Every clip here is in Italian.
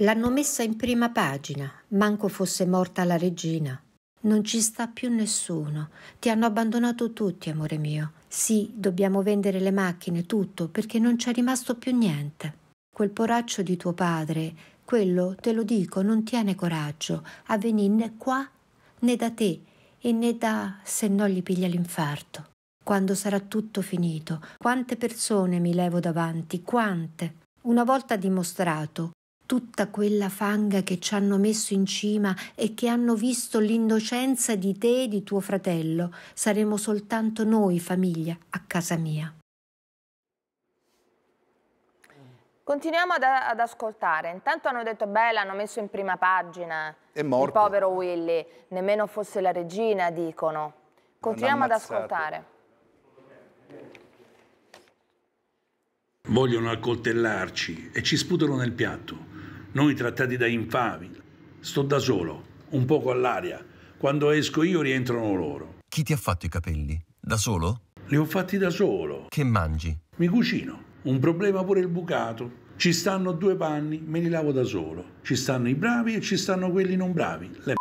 L'hanno messa in prima pagina, manco fosse morta la regina. Non ci sta più nessuno, ti hanno abbandonato tutti, amore mio. Sì, dobbiamo vendere le macchine, tutto, perché non c'è rimasto più niente. Quel poraccio di tuo padre, quello, te lo dico, non tiene coraggio a venire né qua né da te e né da se no gli piglia l'infarto. Quando sarà tutto finito, quante persone mi levo davanti, quante. Una volta dimostrato tutta quella fanga che ci hanno messo in cima e che hanno visto l'innocenza di te e di tuo fratello. Saremo soltanto noi, famiglia, a casa mia. Continuiamo ad, ad, ascoltare. Intanto hanno detto bella, hanno messo in prima pagina È il povero Willy. Nemmeno fosse la regina, dicono. Continuiamo ad ascoltare. Vogliono accoltellarci e ci sputano nel piatto noi trattati da infavi. Sto da solo, un poco all'aria. Quando esco io rientrano loro. Chi ti ha fatto i capelli? Da solo? Li ho fatti da solo. Che mangi? Mi cucino. Un problema pure il bucato. Ci stanno due panni, me li lavo da solo. Ci stanno i bravi e ci stanno quelli non bravi. Le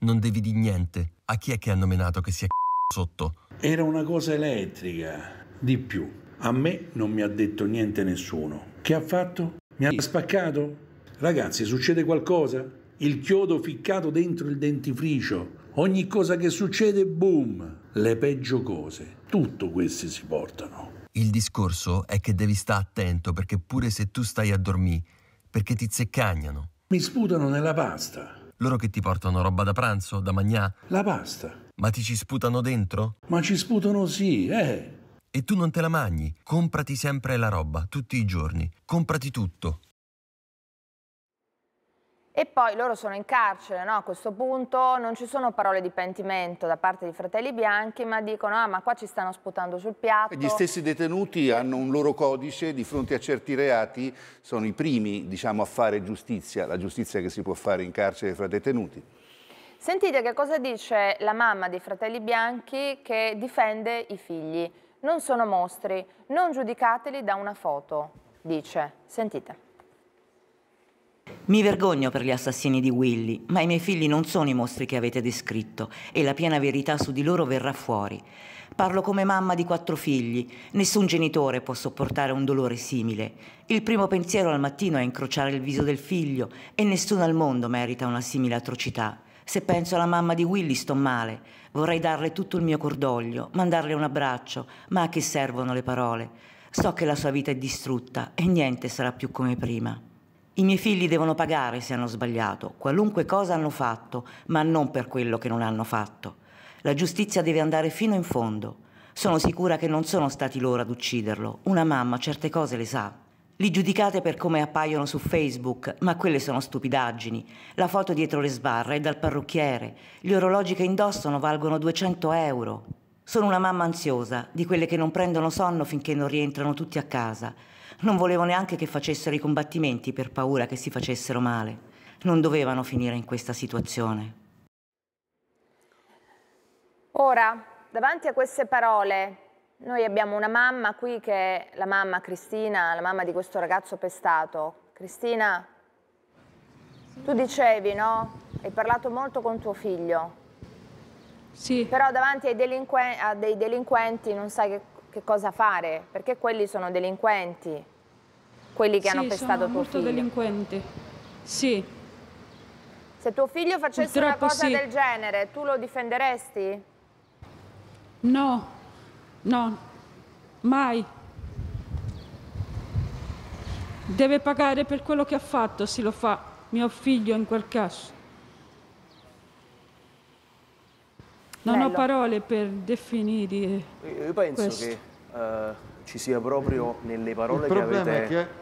non devi di niente. A chi è che hanno menato che si è sia sotto? Era una cosa elettrica. Di più. A me non mi ha detto niente nessuno. Che ha fatto? Mi ha spaccato? Ragazzi, succede qualcosa? Il chiodo ficcato dentro il dentifricio. Ogni cosa che succede, boom, le peggio cose. Tutto questo si portano. Il discorso è che devi stare attento perché pure se tu stai a dormire, perché ti zeccagnano. Mi sputano nella pasta. Loro che ti portano roba da pranzo, da magnà? La pasta. Ma ti ci sputano dentro? Ma ci sputano sì, eh. E tu non te la mangi. Comprati sempre la roba, tutti i giorni. Comprati tutto. E poi loro sono in carcere, no? a questo punto non ci sono parole di pentimento da parte di Fratelli Bianchi, ma dicono ah ma qua ci stanno sputando sul piatto. Gli stessi detenuti hanno un loro codice, di fronte a certi reati sono i primi diciamo, a fare giustizia, la giustizia che si può fare in carcere fra detenuti. Sentite che cosa dice la mamma dei Fratelli Bianchi che difende i figli. Non sono mostri, non giudicateli da una foto, dice. Sentite. Mi vergogno per gli assassini di Willy, ma i miei figli non sono i mostri che avete descritto e la piena verità su di loro verrà fuori. Parlo come mamma di quattro figli, nessun genitore può sopportare un dolore simile. Il primo pensiero al mattino è incrociare il viso del figlio e nessuno al mondo merita una simile atrocità. Se penso alla mamma di Willy sto male, vorrei darle tutto il mio cordoglio, mandarle un abbraccio, ma a che servono le parole? So che la sua vita è distrutta e niente sarà più come prima. I miei figli devono pagare se hanno sbagliato, qualunque cosa hanno fatto, ma non per quello che non hanno fatto. La giustizia deve andare fino in fondo. Sono sicura che non sono stati loro ad ucciderlo. Una mamma certe cose le sa. Li giudicate per come appaiono su Facebook, ma quelle sono stupidaggini. La foto dietro le sbarre è dal parrucchiere. Gli orologi che indossano valgono 200 euro. Sono una mamma ansiosa, di quelle che non prendono sonno finché non rientrano tutti a casa. Non volevo neanche che facessero i combattimenti per paura che si facessero male. Non dovevano finire in questa situazione. Ora, davanti a queste parole, noi abbiamo una mamma qui che è la mamma Cristina, la mamma di questo ragazzo pestato. Cristina, tu dicevi, no? Hai parlato molto con tuo figlio. Sì. Però davanti a dei delinquenti non sai che, che cosa fare, perché quelli sono delinquenti quelli che sì, hanno pestato tuo figlio. delinquenti, sì. Se tuo figlio facesse Purtroppo una cosa sì. del genere, tu lo difenderesti? No, no, mai. Deve pagare per quello che ha fatto, se lo fa, mio figlio in quel caso. Non Bello. ho parole per definire. Io penso questo. che uh, ci sia proprio nelle parole che avete. Che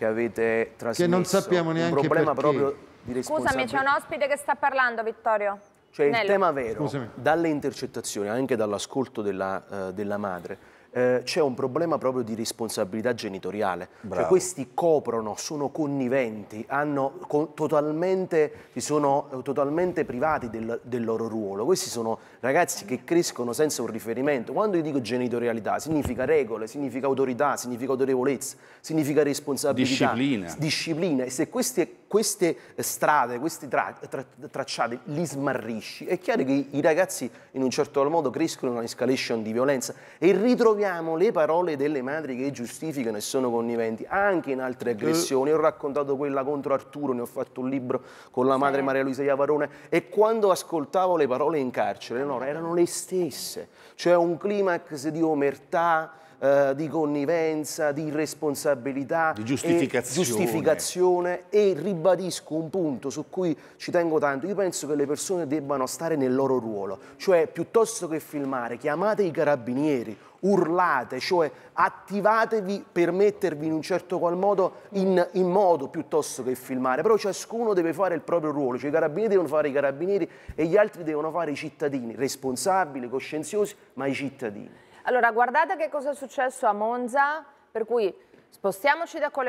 che avete trasmesso. Che non sappiamo neanche un problema perché. proprio di responsabilità. Scusami, c'è un ospite che sta parlando, Vittorio. Cioè Nello. il tema vero, Scusami. dalle intercettazioni, anche dall'ascolto della, uh, della madre, eh, c'è un problema proprio di responsabilità genitoriale. Cioè questi coprono, sono conniventi, hanno, con, totalmente, si sono eh, totalmente privati del, del, loro ruolo. Questi sono ragazzi che crescono senza un riferimento. Quando io dico genitorialità significa regole, significa autorità, significa autorevolezza, significa responsabilità. Disciplina. Disciplina. E se queste queste eh, strade, questi tra, tra, tracciati li smarrisci, è chiaro che i ragazzi in un certo modo crescono in un'escalation di violenza e ritroviamo le parole delle madri che giustificano e sono conniventi anche in altre eh. aggressioni. Io ho raccontato quella contro Arturo, ne ho fatto un libro con la madre Maria Luisa Iavarone e quando ascoltavo le parole in carcere, no, erano le stesse, cioè un climax di omertà, eh, di connivenza, di irresponsabilità, di giustificazione. E, giustificazione. e ribadisco un punto su cui ci tengo tanto, io penso che le persone debbano stare nel loro ruolo, cioè piuttosto che filmare chiamate i carabinieri, urlate, cioè attivatevi per mettervi in un certo qual modo in, in, modo piuttosto che filmare, però ciascuno deve fare il proprio ruolo, cioè i carabinieri devono fare i carabinieri e gli altri devono fare i cittadini, responsabili, coscienziosi, ma i cittadini. Allora, guardate che cosa è successo a Monza, per cui spostiamoci da quelle